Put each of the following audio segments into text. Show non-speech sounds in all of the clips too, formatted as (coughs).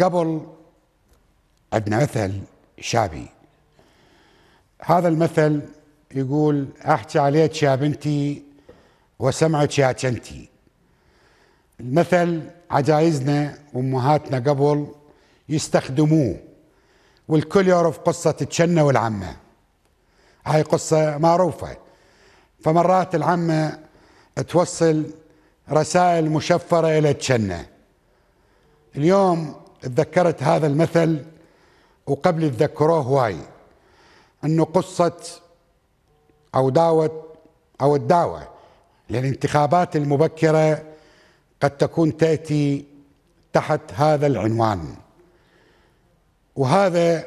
قبل عندنا مثل شعبي هذا المثل يقول احكي عليك يا بنتي وسمعت يا جنتي المثل عجايزنا وامهاتنا قبل يستخدموه والكل يعرف قصة الشنة والعمة هاي قصة معروفة فمرات العمة توصل رسائل مشفرة إلى الشنة اليوم اتذكرت هذا المثل وقبل اتذكروه هواي انه قصة او دعوة او الدعوة للانتخابات المبكرة قد تكون تأتي تحت هذا العنوان وهذا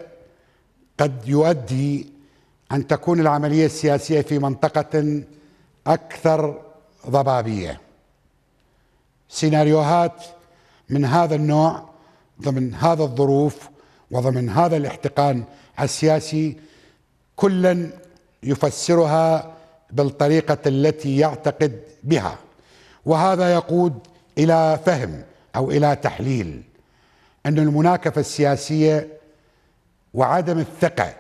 قد يؤدي أن تكون العملية السياسية في منطقة أكثر ضبابية سيناريوهات من هذا النوع ضمن هذا الظروف وضمن هذا الاحتقان السياسي كلا يفسرها بالطريقه التي يعتقد بها وهذا يقود الى فهم او الى تحليل ان المناكفه السياسيه وعدم الثقه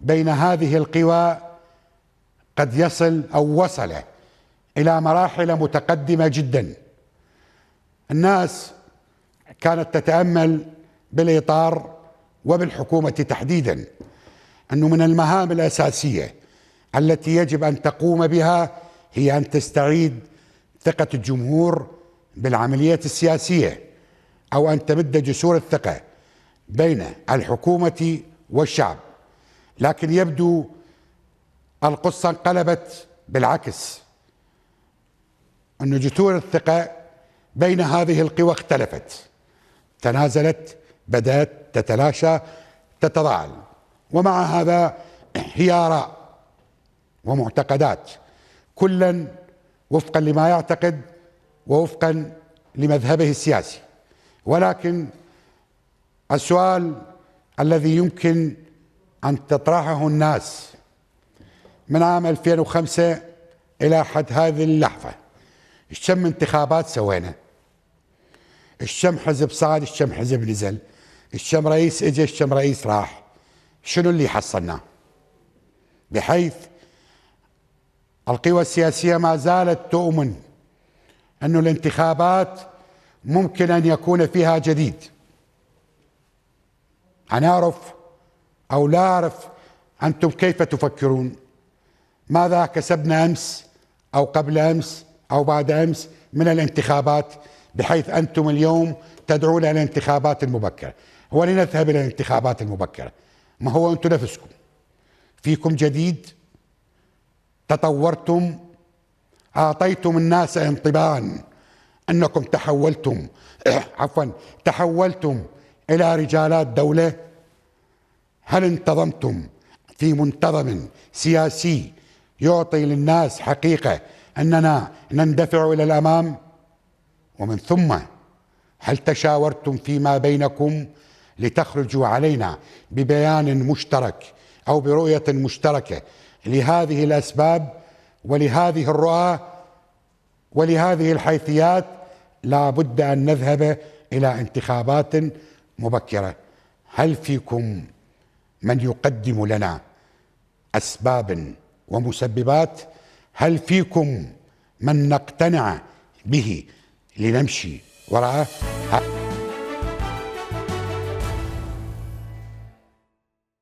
بين هذه القوى قد يصل او وصل الى مراحل متقدمه جدا الناس كانت تتامل بالاطار وبالحكومه تحديدا انه من المهام الاساسيه التي يجب ان تقوم بها هي ان تستعيد ثقه الجمهور بالعمليات السياسيه او ان تمد جسور الثقه بين الحكومه والشعب لكن يبدو القصه انقلبت بالعكس ان جسور الثقه بين هذه القوى اختلفت تنازلت بدأت تتلاشى تتضاعل ومع هذا هي آراء ومعتقدات كلا وفقا لما يعتقد ووفقا لمذهبه السياسي ولكن السؤال الذي يمكن أن تطرحه الناس من عام 2005 إلى حد هذه اللحظة كم انتخابات سوينا؟ الشم حزب صعد الشم حزب نزل الشم رئيس اجى الشم رئيس راح شنو اللي حصلناه بحيث القوى السياسية ما زالت تؤمن أن الانتخابات ممكن أن يكون فيها جديد أنا أعرف أو لا أعرف أنتم كيف تفكرون ماذا كسبنا أمس أو قبل أمس أو بعد أمس من الانتخابات بحيث أنتم اليوم تدعون إلى الانتخابات المبكرة ولنذهب إلى الانتخابات المبكرة ما هو أنتم نفسكم فيكم جديد تطورتم أعطيتم الناس انطباعا أنكم تحولتم (coughs) عفوا تحولتم إلى رجالات دولة هل انتظمتم في منتظم سياسي يعطي للناس حقيقة اننا نندفع الى الامام ومن ثم هل تشاورتم فيما بينكم لتخرجوا علينا ببيان مشترك او برؤيه مشتركه لهذه الاسباب ولهذه الرؤى ولهذه الحيثيات لا بد ان نذهب الى انتخابات مبكره هل فيكم من يقدم لنا اسباب ومسببات هل فيكم من نقتنع به لنمشي وراءه